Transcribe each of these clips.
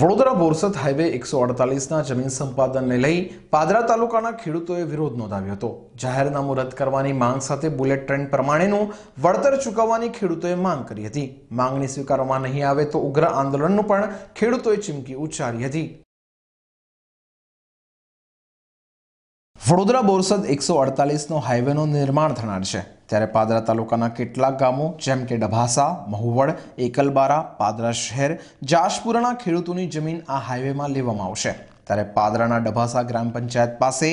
Vadodara Borsad highway એકસો અડતાલીસના જમીન સંપાદનને લઈ પાદરા તાલુકાના ખેડૂતોએ વિરોધ નોંધાવ્યો હતો જાહેરનામું રદ કરવાની માંગ સાથે બુલેટ ટ્રેન પ્રમાણેનું વળતર ચૂકવવાની ખેડૂતોએ માંગ કરી હતી માંગણી સ્વીકારવામાં નહીં આવે તો ઉગ્ર આંદોલનનું પણ ખેડૂતોએ ચીમકી ઉચ્ચારી હતી વડોદરા બોરસદ એકસો અડતાલીસનો હાઈવેનો નિર્માણ થનાર છે ત્યારે પાદરા તાલુકાના કેટલાક ગામો જેમ કે ડભાસા મહુવડ એકલબારા પાદરા શહેર જાશપુરાના ખેડૂતોની જમીન આ હાઈવેમાં લેવામાં આવશે ત્યારે પાદરાના ડભાસા ગ્રામ પંચાયત પાસે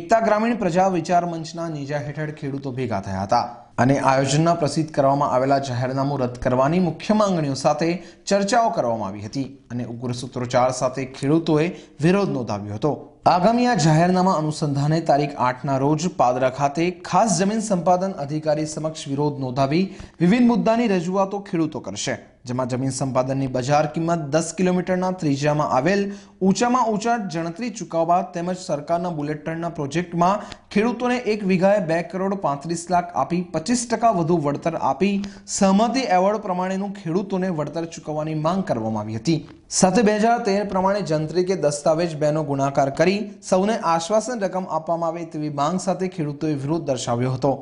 એકતા ગ્રામીણ પ્રજા વિચાર મંચના નીજા હેઠળ ખેડૂતો ભેગા થયા હતા અને આયોજનના પ્રસિદ્ધ કરવામાં આવેલા જાહેરનામું રદ કરવાની મુખ્ય માંગણીઓ સાથે ચર્ચાઓ કરવામાં આવી હતી અને ઉગ્ર સૂત્રોચ્ચાર સાથે ખેડૂતોએ વિરોધ નોંધાવ્યો હતો આગામી આ જાહેરનામા અનુસંધાને તારીખ આઠના રોજ પાદરા ખાતે ખાસ જમીન સંપાદન અધિકારી સમક્ષ વિરોધ નોંધાવી વિવિધ મુદ્દાની રજૂઆતો ખેડૂતો કરશે જેમાં જમીન સંપાદનની બજાર કિંમત દસ કિલોમીટરના ત્રિજ્યામાં આવેલ ઊંચામાં ઊંચા જણતરી ચૂકવવા તેમજ સરકારના બુલેટ ટ્રેનના પ્રોજેક્ટમાં ખેડૂતોને એક વીઘાએ બે કરોડ પાંત્રીસ લાખ આપી પચીસ ટકા વધુ વળતર આપી સહમતિ એવોર્ડ પ્રમાણેનું ખેડૂતોને વળતર ચૂકવવાની માંગ કરવામાં આવી હતી સાથે બે હજાર તેર પ્રમાણે જંત્રી કે દસ્તાવેજ બેનો ગુણાકાર કરી સૌને આશ્વાસન રકમ આપવામાં આવે તેવી માંગ સાથે ખેડૂતોએ વિરોધ દર્શાવ્યો હતો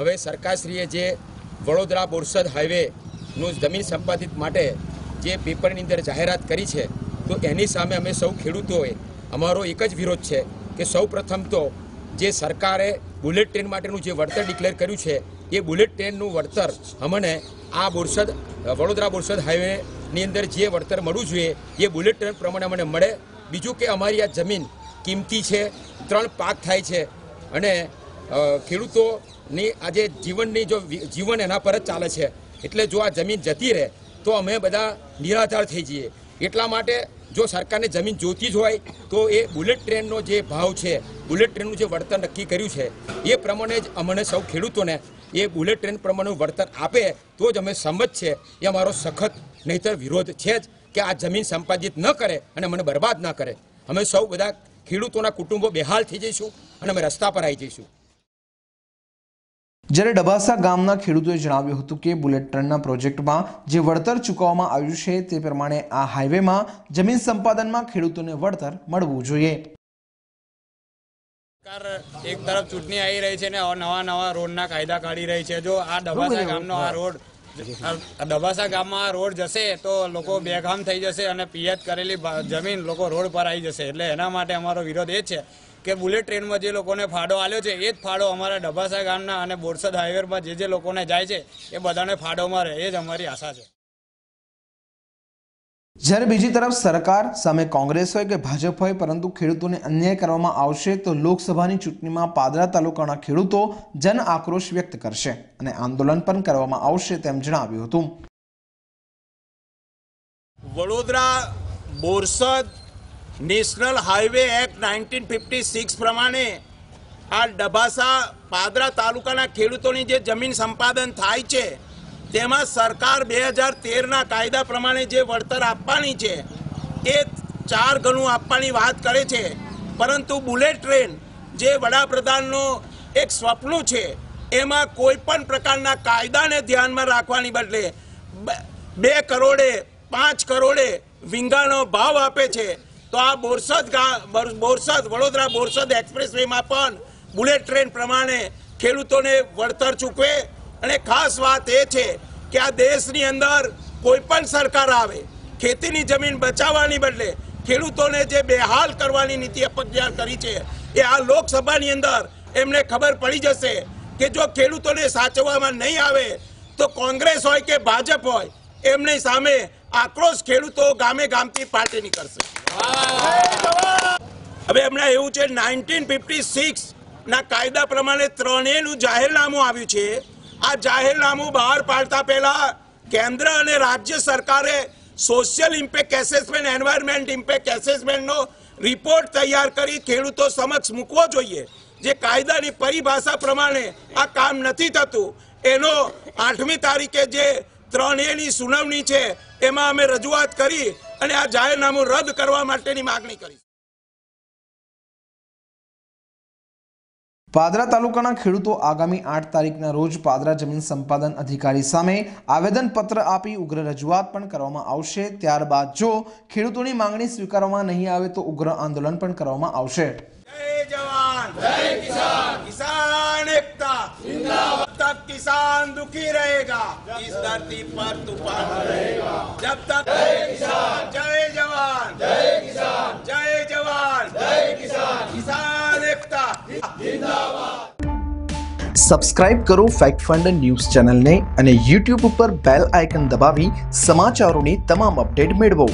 હવે સરકારશ્રીએ જે વડોદરા બોરસદ હાઈવેનું જમીન સંપાદિત માટે જે પેપરની અંદર જાહેરાત કરી છે તો એની સામે અમે સૌ ખેડૂતોએ અમારો એક જ વિરોધ છે કે સૌ પ્રથમ તો જે સરકારે બુલેટ ટ્રેન માટેનું જે વળતર ડિક્લેર કર્યું છે એ બુલેટ ટ્રેનનું વળતર અમને આ બોરસદ વડોદરા બોરસદ હાઈવેની અંદર જે વળતર મળવું જોઈએ એ બુલેટ ટ્રેન પ્રમાણે અમને મળે બીજું કે અમારી આ જમીન કિંમતી છે ત્રણ પાક થાય છે અને ખેડૂતો ની આજે જીવનની જો જીવન એના પર જ ચાલે છે એટલે જો આ જમીન જતી રહે તો અમે બધા નિરાધાર થઈ જઈએ એટલા માટે જો સરકારને જમીન જોતી જ હોય તો એ બુલેટ ટ્રેનનો જે ભાવ છે બુલેટ ટ્રેનનું જે વળતર નક્કી કર્યું છે એ પ્રમાણે જ અમને સૌ ખેડૂતોને એ બુલેટ ટ્રેન પ્રમાણેનું વળતર આપે તો જ અમે સંમત છે એ અમારો સખત નહીતર વિરોધ છે જ કે આ જમીન સંપાદિત ન કરે અને મને બરબાદ ન કરે અમે સૌ બધા ખેડૂતોના કુટુંબો બેહાલ થઈ જઈશું અને અમે રસ્તા પર આવી જઈશું જ્યારે ડબાસા ગામના ખેડૂતોએ જણાવ્યું હતું કે બુલેટ ટ્રેનના પ્રોજેક્ટમાં જે વળતર ચૂકવવામાં આવ્યું છે તે પ્રમાણે આ હાઈવેમાં જમીન સંપાદનમાં ખેડૂતોને વળતર મળવું જોઈએ સરકાર એક તરફ ચૂંટણી આવી રહી છે ને નવા નવા રોડ ના કાયદા કાઢી રહી છે જો આ ડબાસા ગામનો આ રોડ ડબાસા ગામમાં રોડ જશે તો લોકો બેગામ થઈ જશે અને પિયત કરેલી જમીન લોકો રોડ પર આવી જશે એટલે એના માટે અમારો વિરોધ એ છે કે બુલેટ ટ્રેનમાં જે લોકોને ફાળો આવ્યો છે એ જ ફાળો અમારા ડભાસા ગામના અને બોરસદ હાઈવેમાં જે જે લોકોને જાય છે એ બધાને ફાળોમાં રહે એ જ અમારી આશા છે જ્યારે બીજી તરફ સરકાર સામે કોંગ્રેસ હોય કે ભાજપ હોય પરંતુ ખેડૂતોને અન્યાય કરવામાં આવશે તો લોકસભાની ચૂંટણીમાં પાદરા તાલુકાના ખેડૂતો જન આક્રોશ વ્યક્ત કરશે અને આંદોલન પણ કરવામાં આવશે તેમ જણાવ્યું હતું Vadodara Borsad national highway act nineteen fifty six પ્રમાણે આ ડભાસા પાદરા તાલુકાના ખેડૂતોની જે જમીન સંપાદન થાય છે તેમાં સરકાર બે હજાર તેરના કાયદા પ્રમાણે જે વળતર આપવાની છે એ ચાર ગણું આપવાની વાત કરે છે પરંતુ બુલેટ ટ્રેન જે વડાપ્રધાનનો એક સ્વપ્ન છે એમાં કોઈ પણ પ્રકારના કાયદાને ધ્યાનમાં રાખવાની બદલે બે કરોડે પાંચ કરોડે વિંગાનો ભાવ આપે છે તો આ બોરસદ બોરસદ વડોદરા બોરસદ એક્સપ્રેસવેમાં પણ બુલેટ ટ્રેન પ્રમાણે ખેડૂતોને વળતર ચૂકવે અને ખાસ વાત એ છે કે આ દેશની અંદર કોઈ પણ સરકાર આવે ખેતીની જમીન બચાવવાની બદલે ખેડૂતોને જે બેહાલ કરવાની નીતિ અપજ્ઞાન કરી છે એ આ લોકસભાની અંદર એમને ખબર પડી જશે કે જો ખેડૂતોને સાચવવામાં નહીં આવે તો કોંગ્રેસ હોય કે ભાજપ હોય એમની સામે આક્રોશ ખેડૂતો ગામે ગામથી પાર્ટી નીકળશે હવે હમણાં એવું છે નાઇન્ટીન ફિફ્ટી સિક્સ ના કાયદા પ્રમાણે ત્રણેયનું જાહેરનામું આવ્યું છે આ જાહેરનામું બહાર પાડતા પહેલા કેન્દ્ર અને રાજ્ય સરકારે social impact assessment environment impact એસેસમેન્ટનો રિપોર્ટ તૈયાર કરી ખેડૂતો સમક્ષ મૂકવો જોઈએ જે કાયદાની પરિભાષા પ્રમાણે આ કામ નથી થતું એનો આઠમી તારીખે જે ત્રણ સુનાવણી છે એમાં અમે રજૂઆત કરી અને આ જાહેરનામું રદ કરવા માટેની માગણી કરી પાદરા તાલુકાના ખેડૂતો આગામી આઠ તારીખના રોજ પાદરા જમીન સંપાદન અધિકારી સામે આવેદનપત્ર આપી ઉગ્ર રજૂઆત પણ કરવામાં આવશે ત્યારબાદ જો ખેડૂતોની માંગણી સ્વીકારવામાં નહીં આવે તો ઉગ્ર આંદોલન પણ કરવામાં આવશે જય જય કિસાન કિસાન એકતા किसान दुखी रहेगा इस धरती पर तूफान रहेगा जब तक जय किसान जय जवान जय किसान जय जवान जय किसान किसान एकता जिंदाबाद સબસ્ક્રાઇબ કરો ફેક્ટ ફંડ ન્યૂઝ ચેનલને અને યુટ્યુબ ઉપર બેલ આઇકન દબાવી સમાચારોની તમામ અપડેટ મેળવો